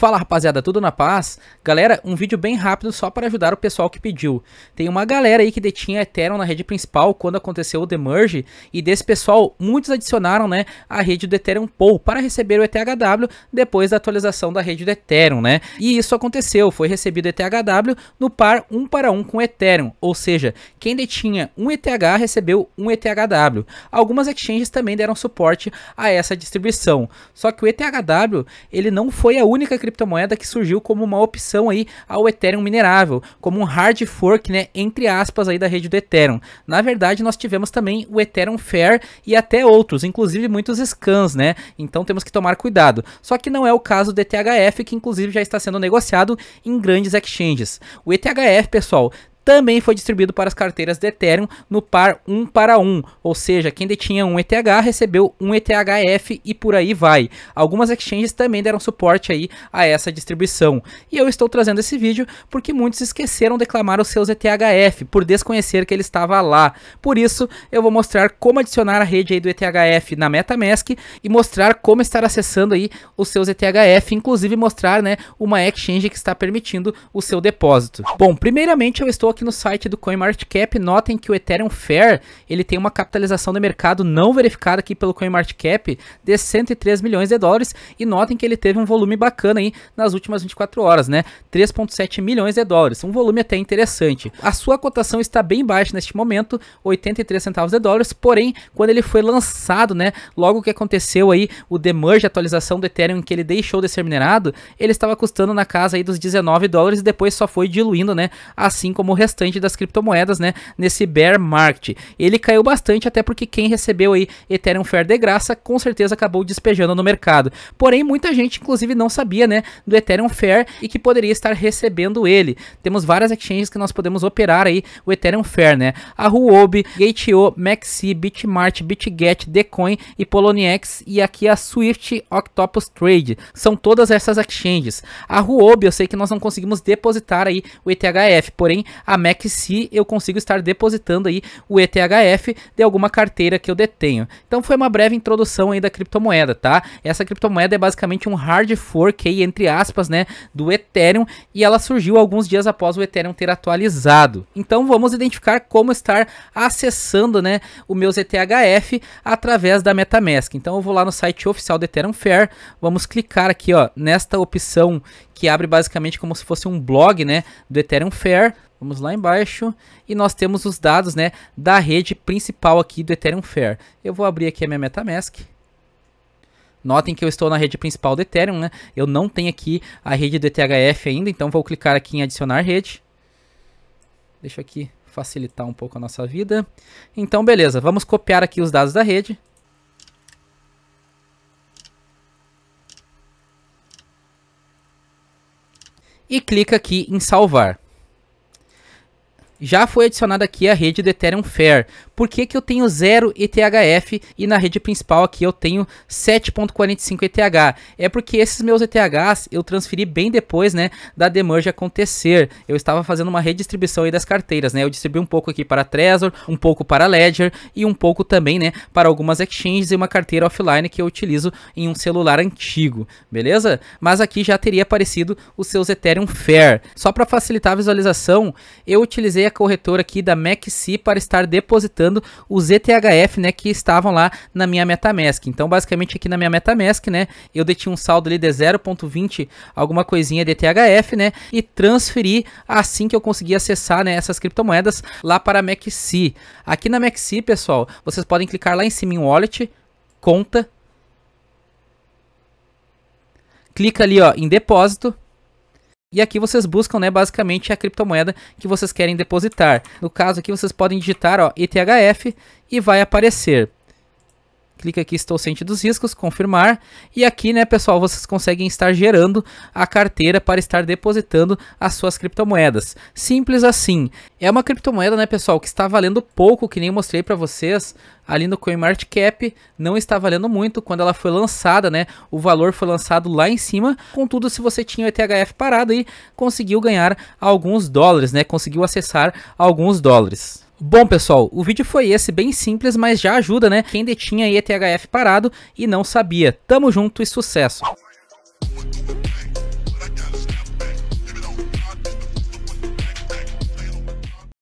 Fala rapaziada, tudo na paz? Galera, um vídeo bem rápido só para ajudar o pessoal que pediu. Tem uma galera aí que detinha Ethereum na rede principal quando aconteceu o Demerge e desse pessoal muitos adicionaram né, a rede do Ethereum Pool para receber o ETHW depois da atualização da rede do Ethereum, né? E isso aconteceu, foi recebido ETHW no par 1 para 1 com Ethereum, ou seja, quem detinha um ETH recebeu um ETHW. Algumas exchanges também deram suporte a essa distribuição, só que o ETHW ele não foi a única criptomoeda que surgiu como uma opção aí ao Ethereum minerável, como um hard fork, né, entre aspas aí da rede do Ethereum. Na verdade, nós tivemos também o Ethereum Fair e até outros, inclusive muitos scans, né? Então temos que tomar cuidado. Só que não é o caso do ETHF, que inclusive já está sendo negociado em grandes exchanges. O ETHF, pessoal, também foi distribuído para as carteiras de Ethereum no par 1 para 1, ou seja, quem detinha um ETH recebeu um ETHF e por aí vai. Algumas exchanges também deram suporte aí a essa distribuição. E eu estou trazendo esse vídeo porque muitos esqueceram de clamar os seus ETHF por desconhecer que ele estava lá. Por isso, eu vou mostrar como adicionar a rede aí do ETHF na MetaMask e mostrar como estar acessando aí os seus ETHF, inclusive mostrar, né, uma exchange que está permitindo o seu depósito. Bom, primeiramente eu estou aqui no site do CoinMarketCap, notem que o Ethereum Fair, ele tem uma capitalização de mercado não verificada aqui pelo CoinMarketCap de 103 milhões de dólares e notem que ele teve um volume bacana aí nas últimas 24 horas, né? 3.7 milhões de dólares, um volume até interessante. A sua cotação está bem baixa neste momento, 83 centavos de dólares, porém, quando ele foi lançado, né, logo que aconteceu aí o demerge, atualização do Ethereum em que ele deixou de ser minerado, ele estava custando na casa aí dos 19 dólares e depois só foi diluindo, né, assim como o restante das criptomoedas, né, nesse bear market. Ele caiu bastante até porque quem recebeu aí Ethereum Fair de graça, com certeza acabou despejando no mercado. Porém, muita gente inclusive não sabia, né, do Ethereum Fair e que poderia estar recebendo ele. Temos várias exchanges que nós podemos operar aí o Ethereum Fair, né? A Huobi, Gate.io, Maxi, Bitmart, Bitget, Decoin e Poloniex e aqui a Swift Octopus Trade. São todas essas exchanges. A Huobi, eu sei que nós não conseguimos depositar aí o ETHF, porém a MEC se eu consigo estar depositando aí o ETHF de alguma carteira que eu detenho. Então foi uma breve introdução aí da criptomoeda, tá? Essa criptomoeda é basicamente um hard fork aí, entre aspas, né, do Ethereum e ela surgiu alguns dias após o Ethereum ter atualizado. Então vamos identificar como estar acessando, né, o meus ETHF através da MetaMask. Então eu vou lá no site oficial do Ethereum Fair, vamos clicar aqui, ó, nesta opção que abre basicamente como se fosse um blog, né, do Ethereum Fair. Vamos lá embaixo e nós temos os dados né, da rede principal aqui do Ethereum Fair. Eu vou abrir aqui a minha MetaMask. Notem que eu estou na rede principal do Ethereum, né? Eu não tenho aqui a rede do ETHF ainda, então vou clicar aqui em adicionar rede. Deixa aqui facilitar um pouco a nossa vida. Então, beleza, vamos copiar aqui os dados da rede. E clica aqui em salvar. Já foi adicionada aqui a rede do Ethereum Fair. Por que, que eu tenho 0 ETHF e na rede principal aqui eu tenho 7.45 ETH? É porque esses meus ETHs eu transferi bem depois né, da demerge acontecer. Eu estava fazendo uma redistribuição aí das carteiras. Né? Eu distribuí um pouco aqui para Trezor, um pouco para Ledger e um pouco também né, para algumas exchanges e uma carteira offline que eu utilizo em um celular antigo. Beleza? Mas aqui já teria aparecido os seus Ethereum Fair. Só para facilitar a visualização, eu utilizei a corretora aqui da MaxSea para estar depositando os ETHF, né, que estavam lá na minha MetaMask. Então, basicamente aqui na minha MetaMask, né, eu detinha um saldo ali de 0.20, alguma coisinha de ETHF, né, e transferi assim que eu consegui acessar, né, essas criptomoedas lá para a MaxSea. Aqui na MaxSea, pessoal, vocês podem clicar lá em cima em Wallet, conta, clica ali, ó, em depósito, e aqui vocês buscam, né, basicamente a criptomoeda que vocês querem depositar. No caso aqui vocês podem digitar, ó, ETHF e vai aparecer clica aqui estou ciente dos riscos, confirmar e aqui né pessoal vocês conseguem estar gerando a carteira para estar depositando as suas criptomoedas, simples assim. É uma criptomoeda né pessoal que está valendo pouco que nem mostrei para vocês ali no CoinMarketCap, não está valendo muito quando ela foi lançada né, o valor foi lançado lá em cima, contudo se você tinha o ETHF parado aí, conseguiu ganhar alguns dólares né, conseguiu acessar alguns dólares. Bom, pessoal, o vídeo foi esse, bem simples, mas já ajuda, né? Quem detinha ETHF parado e não sabia. Tamo junto e sucesso!